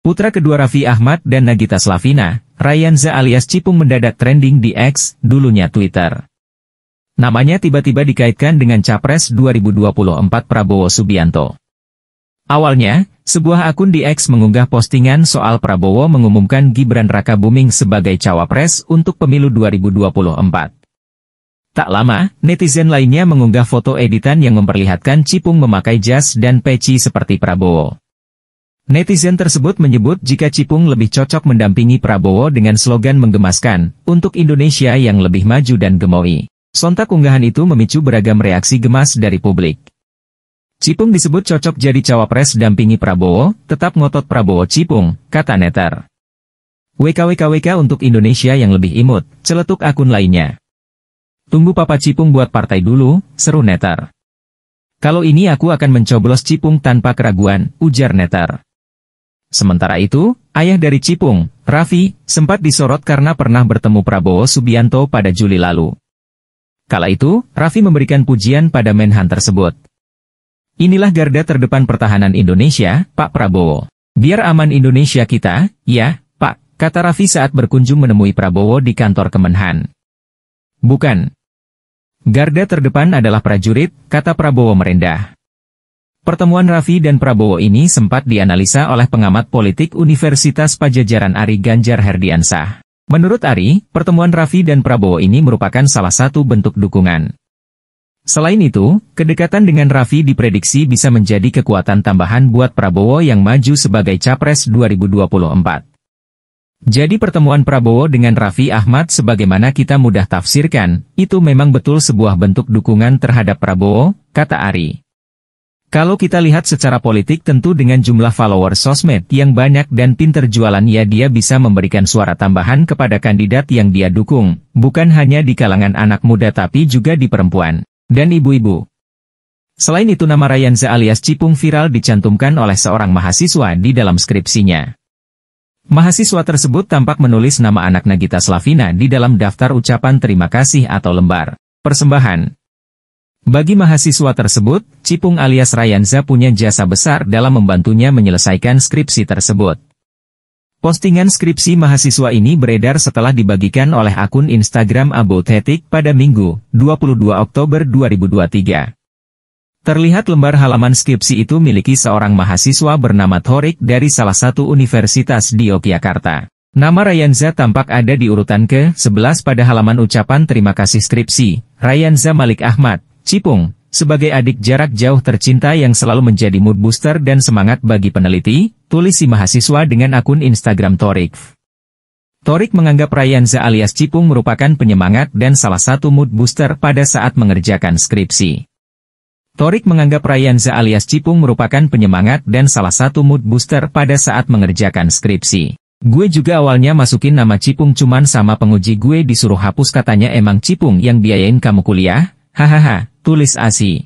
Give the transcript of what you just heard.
Putra kedua Raffi Ahmad dan Nagita Slavina, Ryanza alias Cipung mendadak trending di X, dulunya Twitter. Namanya tiba-tiba dikaitkan dengan Capres 2024 Prabowo Subianto. Awalnya, sebuah akun di X mengunggah postingan soal Prabowo mengumumkan Gibran Raka Buming sebagai cawapres untuk pemilu 2024. Tak lama, netizen lainnya mengunggah foto editan yang memperlihatkan Cipung memakai jas dan peci seperti Prabowo. Netizen tersebut menyebut jika Cipung lebih cocok mendampingi Prabowo dengan slogan menggemaskan, untuk Indonesia yang lebih maju dan gemoy. Sontak unggahan itu memicu beragam reaksi gemas dari publik. Cipung disebut cocok jadi cawapres dampingi Prabowo, tetap ngotot Prabowo Cipung, kata neter. WKWKWK untuk Indonesia yang lebih imut, celetuk akun lainnya. Tunggu Papa Cipung buat partai dulu, seru neter. Kalau ini aku akan mencoblos Cipung tanpa keraguan, ujar neter. Sementara itu, ayah dari Cipung, Raffi, sempat disorot karena pernah bertemu Prabowo Subianto pada Juli lalu. Kala itu, Raffi memberikan pujian pada Menhan tersebut. Inilah garda terdepan pertahanan Indonesia, Pak Prabowo. Biar aman Indonesia kita, ya, Pak, kata Raffi saat berkunjung menemui Prabowo di kantor Kemenhan. Bukan. Garda terdepan adalah prajurit, kata Prabowo merendah. Pertemuan Raffi dan Prabowo ini sempat dianalisa oleh pengamat politik Universitas Pajajaran Ari Ganjar Herdiansah. Menurut Ari, pertemuan Raffi dan Prabowo ini merupakan salah satu bentuk dukungan. Selain itu, kedekatan dengan Raffi diprediksi bisa menjadi kekuatan tambahan buat Prabowo yang maju sebagai Capres 2024. Jadi pertemuan Prabowo dengan Raffi Ahmad sebagaimana kita mudah tafsirkan, itu memang betul sebuah bentuk dukungan terhadap Prabowo, kata Ari. Kalau kita lihat secara politik tentu dengan jumlah follower sosmed yang banyak dan pinter jualan ya dia bisa memberikan suara tambahan kepada kandidat yang dia dukung, bukan hanya di kalangan anak muda tapi juga di perempuan, dan ibu-ibu. Selain itu nama Ryanza alias Cipung viral dicantumkan oleh seorang mahasiswa di dalam skripsinya. Mahasiswa tersebut tampak menulis nama anak Nagita Slavina di dalam daftar ucapan terima kasih atau lembar persembahan bagi mahasiswa tersebut, Cipung alias Ryanza punya jasa besar dalam membantunya menyelesaikan skripsi tersebut. Postingan skripsi mahasiswa ini beredar setelah dibagikan oleh akun Instagram Abotetik pada Minggu, 22 Oktober 2023. Terlihat lembar halaman skripsi itu miliki seorang mahasiswa bernama Thorik dari salah satu universitas di Yogyakarta. Nama Ryanza tampak ada di urutan ke-11 pada halaman ucapan terima kasih skripsi, Ryanza Malik Ahmad, Cipung, sebagai adik jarak jauh tercinta yang selalu menjadi mood booster dan semangat bagi peneliti, tulis si mahasiswa dengan akun Instagram Torik. Torik menganggap Rayanza alias Cipung merupakan penyemangat dan salah satu mood booster pada saat mengerjakan skripsi. Torik menganggap Rayanza alias Cipung merupakan penyemangat dan salah satu mood booster pada saat mengerjakan skripsi. Gue juga awalnya masukin nama Cipung cuman sama penguji gue disuruh hapus katanya emang Cipung yang biayain kamu kuliah, hahaha, tulis ASI.